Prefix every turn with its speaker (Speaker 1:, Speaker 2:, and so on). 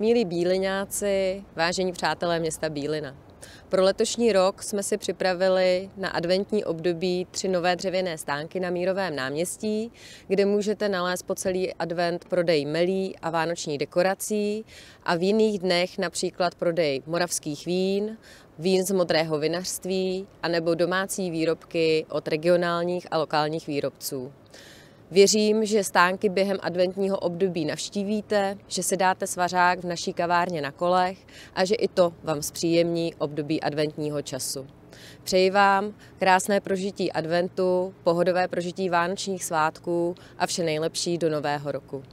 Speaker 1: Milí Bíliňáci, vážení přátelé města Bílina. Pro letošní rok jsme si připravili na adventní období tři nové dřevěné stánky na Mírovém náměstí, kde můžete nalézt po celý advent prodej melí a vánoční dekorací a v jiných dnech například prodej moravských vín, vín z modrého vinařství a nebo domácí výrobky od regionálních a lokálních výrobců. Věřím, že stánky během adventního období navštívíte, že si dáte svařák v naší kavárně na kolech a že i to vám zpříjemní období adventního času. Přeji vám krásné prožití adventu, pohodové prožití vánočních svátků a vše nejlepší do nového roku.